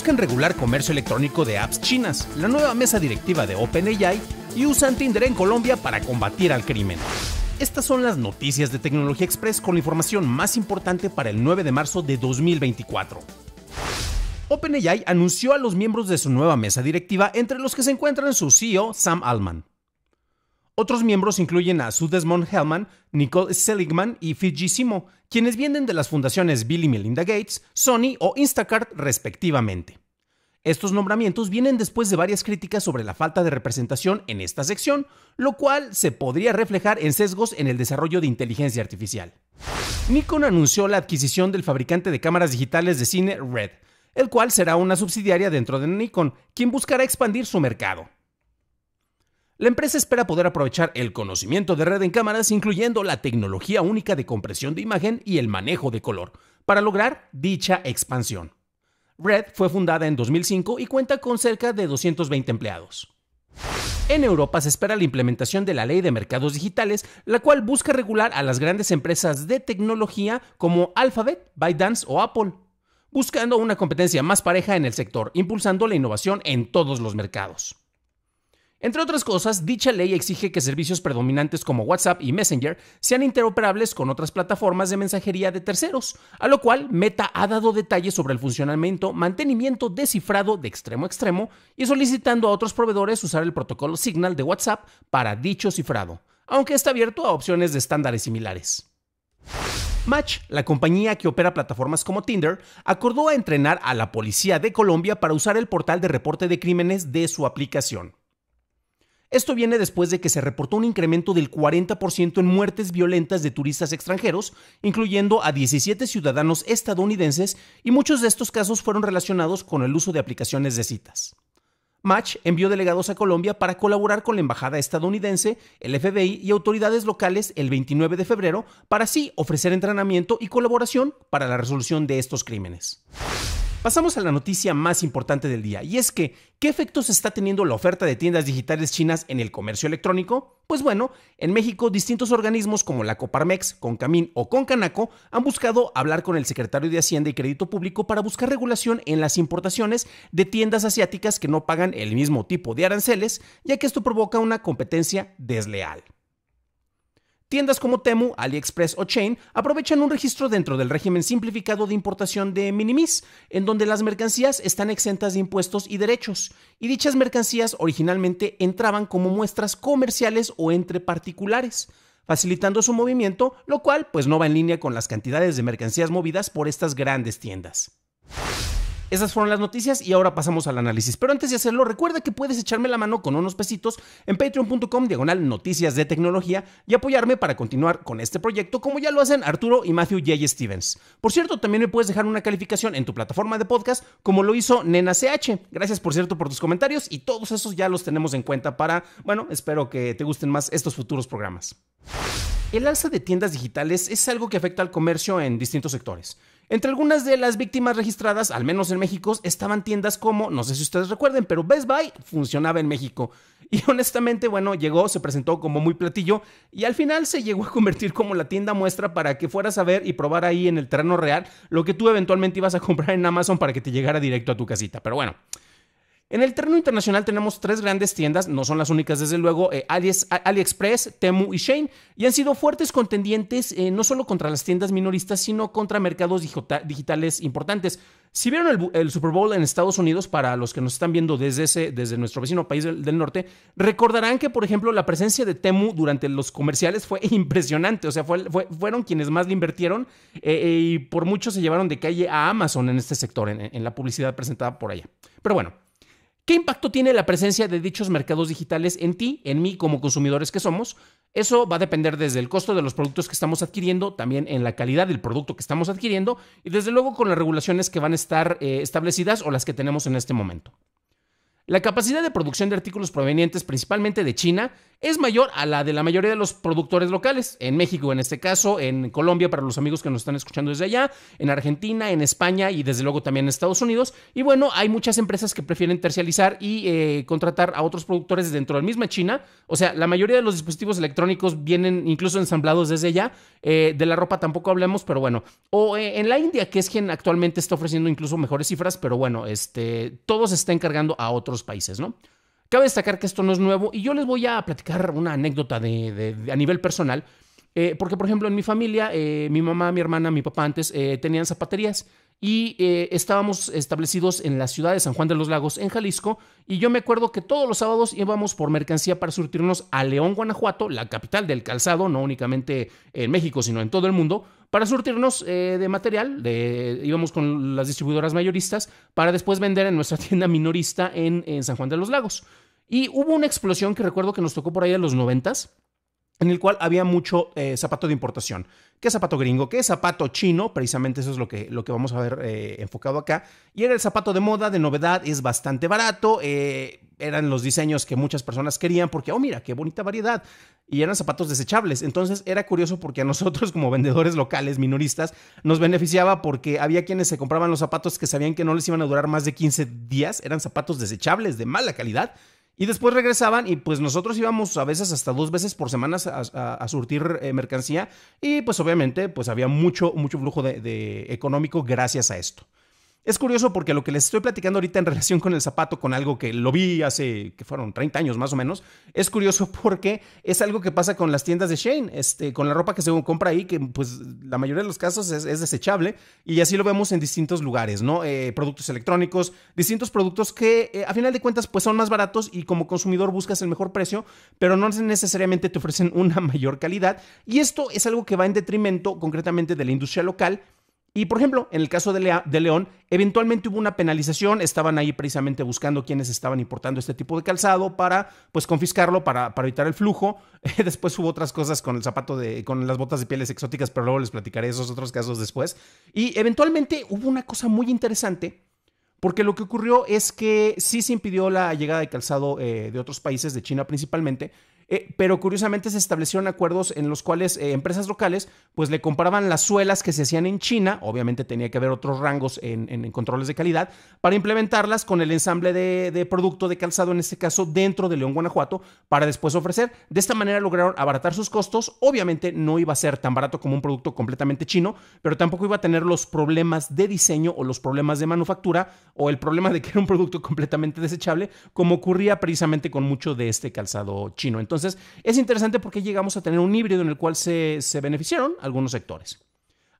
buscan regular comercio electrónico de apps chinas, la nueva mesa directiva de OpenAI y usan Tinder en Colombia para combatir al crimen. Estas son las noticias de Tecnología Express con la información más importante para el 9 de marzo de 2024. OpenAI anunció a los miembros de su nueva mesa directiva, entre los que se encuentran su CEO Sam Altman, otros miembros incluyen a Sudesmond Hellman, Nicole Seligman y Simo, quienes vienen de las fundaciones Bill y Melinda Gates, Sony o Instacart respectivamente. Estos nombramientos vienen después de varias críticas sobre la falta de representación en esta sección, lo cual se podría reflejar en sesgos en el desarrollo de inteligencia artificial. Nikon anunció la adquisición del fabricante de cámaras digitales de cine Red, el cual será una subsidiaria dentro de Nikon, quien buscará expandir su mercado. La empresa espera poder aprovechar el conocimiento de red en cámaras, incluyendo la tecnología única de compresión de imagen y el manejo de color, para lograr dicha expansión. Red fue fundada en 2005 y cuenta con cerca de 220 empleados. En Europa se espera la implementación de la Ley de Mercados Digitales, la cual busca regular a las grandes empresas de tecnología como Alphabet, ByteDance o Apple, buscando una competencia más pareja en el sector, impulsando la innovación en todos los mercados. Entre otras cosas, dicha ley exige que servicios predominantes como WhatsApp y Messenger sean interoperables con otras plataformas de mensajería de terceros, a lo cual Meta ha dado detalles sobre el funcionamiento, mantenimiento descifrado de extremo a extremo y solicitando a otros proveedores usar el protocolo Signal de WhatsApp para dicho cifrado, aunque está abierto a opciones de estándares similares. Match, la compañía que opera plataformas como Tinder, acordó a entrenar a la policía de Colombia para usar el portal de reporte de crímenes de su aplicación. Esto viene después de que se reportó un incremento del 40% en muertes violentas de turistas extranjeros, incluyendo a 17 ciudadanos estadounidenses, y muchos de estos casos fueron relacionados con el uso de aplicaciones de citas. Match envió delegados a Colombia para colaborar con la Embajada estadounidense, el FBI y autoridades locales el 29 de febrero para así ofrecer entrenamiento y colaboración para la resolución de estos crímenes. Pasamos a la noticia más importante del día, y es que, ¿qué efectos está teniendo la oferta de tiendas digitales chinas en el comercio electrónico? Pues bueno, en México distintos organismos como la Coparmex, Concamín o Concanaco han buscado hablar con el secretario de Hacienda y Crédito Público para buscar regulación en las importaciones de tiendas asiáticas que no pagan el mismo tipo de aranceles, ya que esto provoca una competencia desleal. Tiendas como Temu, AliExpress o Chain aprovechan un registro dentro del régimen simplificado de importación de Minimis, en donde las mercancías están exentas de impuestos y derechos, y dichas mercancías originalmente entraban como muestras comerciales o entre particulares, facilitando su movimiento, lo cual pues no va en línea con las cantidades de mercancías movidas por estas grandes tiendas. Esas fueron las noticias y ahora pasamos al análisis. Pero antes de hacerlo, recuerda que puedes echarme la mano con unos pesitos en patreon.com diagonal noticias de tecnología y apoyarme para continuar con este proyecto como ya lo hacen Arturo y Matthew J. Stevens. Por cierto, también me puedes dejar una calificación en tu plataforma de podcast como lo hizo Nena CH. Gracias por cierto por tus comentarios y todos esos ya los tenemos en cuenta para, bueno, espero que te gusten más estos futuros programas. El alza de tiendas digitales es algo que afecta al comercio en distintos sectores. Entre algunas de las víctimas registradas, al menos en México, estaban tiendas como, no sé si ustedes recuerden, pero Best Buy funcionaba en México. Y honestamente, bueno, llegó, se presentó como muy platillo y al final se llegó a convertir como la tienda muestra para que fueras a ver y probar ahí en el terreno real lo que tú eventualmente ibas a comprar en Amazon para que te llegara directo a tu casita. Pero bueno. En el terreno internacional tenemos tres grandes tiendas, no son las únicas desde luego, eh, AliExpress, Temu y Shane, y han sido fuertes contendientes eh, no solo contra las tiendas minoristas, sino contra mercados digitales importantes. Si vieron el, Super Bowl en Estados Unidos, para los que nos están viendo desde, ese, desde nuestro vecino país del, norte, recordarán que, por ejemplo, la presencia de Temu durante los comerciales fue impresionante, o sea, fueron quienes más le invirtieron eh, y por mucho se llevaron de calle a Amazon en este sector, en la publicidad presentada por allá. Pero bueno. ¿Qué impacto tiene la presencia de dichos mercados digitales en ti, en mí como consumidores que somos? Eso va a depender desde el costo de los productos que estamos adquiriendo, también en la calidad del producto que estamos adquiriendo y desde luego con las regulaciones que van a estar eh, establecidas o las que tenemos en este momento. La capacidad de producción de artículos provenientes principalmente de China es mayor a la de la mayoría de los productores locales, en México en este caso, en Colombia para los amigos que nos están escuchando desde allá, en Argentina, en España y desde luego también en Estados Unidos. Y bueno, hay muchas empresas que prefieren tercializar y eh, contratar a otros productores dentro de la misma China. O sea, la mayoría de los dispositivos electrónicos vienen incluso ensamblados desde allá eh, de la ropa tampoco hablemos, pero bueno. O eh, en la India, que es quien actualmente está ofreciendo incluso mejores cifras, pero bueno, este, todo se está encargando a otros países, ¿no? Cabe destacar que esto no es nuevo y yo les voy a platicar una anécdota a nivel personal eh, porque, por ejemplo, en mi familia, eh, mi mamá, mi hermana, mi papá antes eh, tenían zapaterías y estábamos establecidos en la ciudad de San Juan de los Lagos, en Jalisco, y yo me acuerdo que todos los sábados íbamos por mercancía para surtirnos a León, Guanajuato, la capital del calzado, no únicamente en México, sino en todo el mundo, para surtirnos de material, de, íbamos con las distribuidoras mayoristas, para después vender en nuestra tienda minorista en, en San Juan de los Lagos. Y hubo una explosión que recuerdo que nos tocó por ahí en los noventas, en el cual había mucho eh, zapato de importación. ¿Qué zapato gringo? ¿Qué zapato chino? Precisamente eso es lo que, lo que vamos a ver eh, enfocado acá. Y era el zapato de moda, de novedad, es bastante barato. Eh, eran los diseños que muchas personas querían porque, oh, mira, qué bonita variedad. Y eran zapatos desechables. Entonces era curioso porque a nosotros como vendedores locales, minoristas, nos beneficiaba porque había quienes se compraban los zapatos que sabían que no les iban a durar más de 15 días. Eran zapatos desechables de mala calidad y después regresaban y pues nosotros íbamos a veces hasta dos veces por semana a, surtir eh, mercancía y pues obviamente pues había mucho, mucho flujo de económico gracias a esto. Es curioso porque lo que les estoy platicando ahorita en relación con el zapato, con algo que lo vi hace, que fueron 30 años más o menos, es curioso porque es algo que pasa con las tiendas de Shane, este, con la ropa que se compra ahí, que pues la mayoría de los casos es, desechable y así lo vemos en distintos lugares, ¿no? Eh, productos electrónicos, distintos productos que eh, a final de cuentas pues son más baratos y como consumidor buscas el mejor precio, pero no necesariamente te ofrecen una mayor calidad y esto es algo que va en detrimento concretamente de la industria local y por ejemplo, en el caso de, León, eventualmente hubo una penalización, estaban ahí precisamente buscando quienes estaban importando este tipo de calzado para pues confiscarlo, para, para evitar el flujo. después hubo otras cosas con el zapato de, con las botas de pieles exóticas, pero luego les platicaré esos otros casos después. Y eventualmente hubo una cosa muy interesante, porque lo que ocurrió es que sí se impidió la llegada de calzado eh, de otros países, de China principalmente, eh, pero curiosamente se establecieron acuerdos en los cuales eh, empresas locales pues le compraban las suelas que se hacían en China, obviamente tenía que haber otros rangos en, controles de calidad, para implementarlas con el ensamble de, de, producto de calzado, en este caso dentro de León, Guanajuato, para después ofrecer. De esta manera lograron abaratar sus costos, obviamente no iba a ser tan barato como un producto completamente chino, pero tampoco iba a tener los problemas de diseño o los problemas de manufactura o el problema de que era un producto completamente desechable, como ocurría precisamente con mucho de este calzado chino. Entonces, entonces, es interesante porque llegamos a tener un híbrido en el cual se, beneficiaron algunos sectores.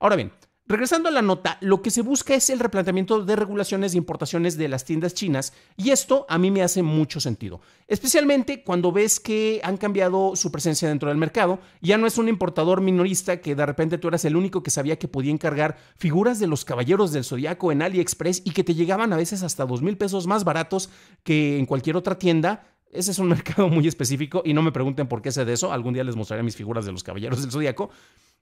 Ahora bien, Regresando a la nota, lo que se busca es el replanteamiento de regulaciones de importaciones de las tiendas chinas y esto a mí me hace mucho sentido, especialmente cuando ves que han cambiado su presencia dentro del mercado, ya no es un importador minorista que de repente tú eras el único que sabía que podía encargar figuras de los caballeros del zodiaco en AliExpress y que te llegaban a veces hasta dos mil pesos más baratos que en cualquier otra tienda ese es un mercado muy específico y no me pregunten por qué sé de eso. Algún día les mostraré mis figuras de los Caballeros del Zodíaco.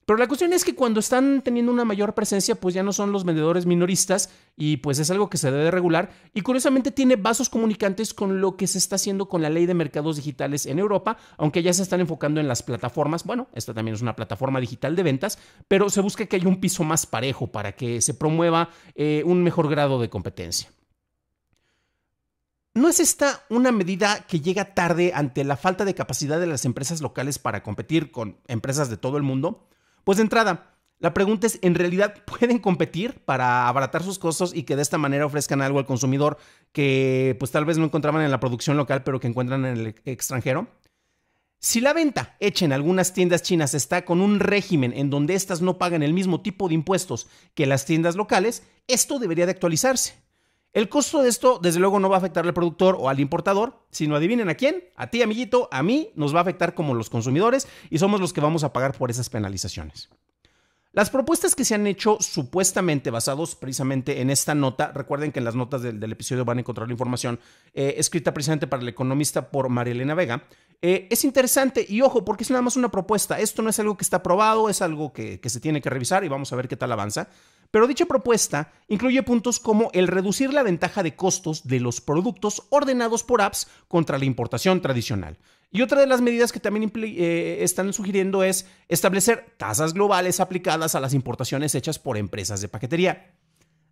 Pero la cuestión es que cuando están teniendo una mayor presencia, pues ya no son los vendedores minoristas y pues es algo que se debe regular. Y curiosamente tiene vasos comunicantes con lo que se está haciendo con la ley de mercados digitales en Europa, aunque ya se están enfocando en las plataformas. Bueno, esta también es una plataforma digital de ventas, pero se busca que haya un piso más parejo para que se promueva eh, un mejor grado de competencia. ¿No es esta una medida que llega tarde ante la falta de capacidad de las empresas locales para competir con empresas de todo el mundo? Pues de entrada, la pregunta es, ¿en realidad pueden competir para abaratar sus costos y que de esta manera ofrezcan algo al consumidor que pues tal vez no encontraban en la producción local pero que encuentran en el extranjero? Si la venta hecha en algunas tiendas chinas está con un régimen en donde éstas no pagan el mismo tipo de impuestos que las tiendas locales, esto debería de actualizarse. El costo de esto, desde luego, no va a afectar al productor o al importador, sino adivinen a quién, a ti, amiguito, a mí, nos va a afectar como los consumidores y somos los que vamos a pagar por esas penalizaciones. Las propuestas que se han hecho supuestamente basados precisamente en esta nota, recuerden que en las notas del, episodio van a encontrar la información eh, escrita precisamente para el economista por María Elena Vega, eh, es interesante y ojo, porque es nada más una propuesta, esto no es algo que está aprobado, es algo que se tiene que revisar y vamos a ver qué tal avanza, pero dicha propuesta incluye puntos como el reducir la ventaja de costos de los productos ordenados por apps contra la importación tradicional. Y otra de las medidas que también eh, están sugiriendo es establecer tasas globales aplicadas a las importaciones hechas por empresas de paquetería.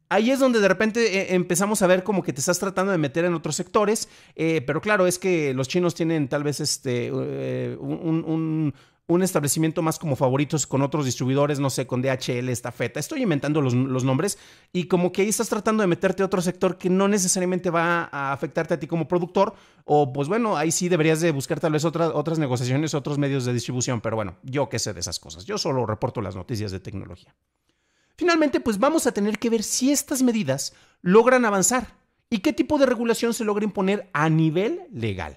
Ahí es donde de repente eh, empezamos a ver como que te estás tratando de meter en otros sectores, eh, pero claro, es que los chinos tienen tal vez este, un, un establecimiento más como favoritos con otros distribuidores, no sé, con DHL, esta feta. Estoy inventando los, nombres y como que ahí estás tratando de meterte a otro sector que no necesariamente va a afectarte a ti como productor o pues bueno, ahí sí deberías de buscar tal vez otras negociaciones, otros medios de distribución, pero bueno, yo qué sé de esas cosas. Yo solo reporto las noticias de tecnología. Finalmente, pues vamos a tener que ver si estas medidas logran avanzar y qué tipo de regulación se logra imponer a nivel legal.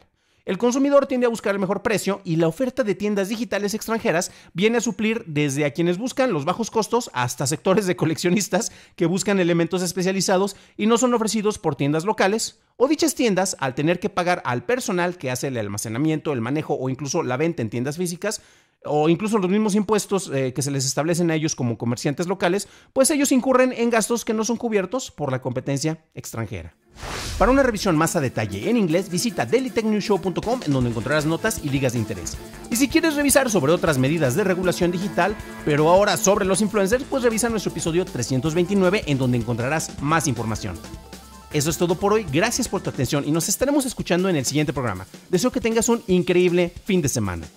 El consumidor tiende a buscar el mejor precio y la oferta de tiendas digitales extranjeras viene a suplir desde a quienes buscan los bajos costos hasta sectores de coleccionistas que buscan elementos especializados y no son ofrecidos por tiendas locales o dichas tiendas, al tener que pagar al personal que hace el almacenamiento, el manejo o incluso la venta en tiendas físicas, o incluso los mismos impuestos eh, que se les establecen a ellos como comerciantes locales, pues ellos incurren en gastos que no son cubiertos por la competencia extranjera. Para una revisión más a detalle en inglés, visita dailytechnewshow.com en donde encontrarás notas y ligas de interés. Y si quieres revisar sobre otras medidas de regulación digital, pero ahora sobre los influencers, pues revisa nuestro episodio 329 en donde encontrarás más información. Eso es todo por hoy, gracias por tu atención y nos estaremos escuchando en el siguiente programa. Deseo que tengas un increíble fin de semana.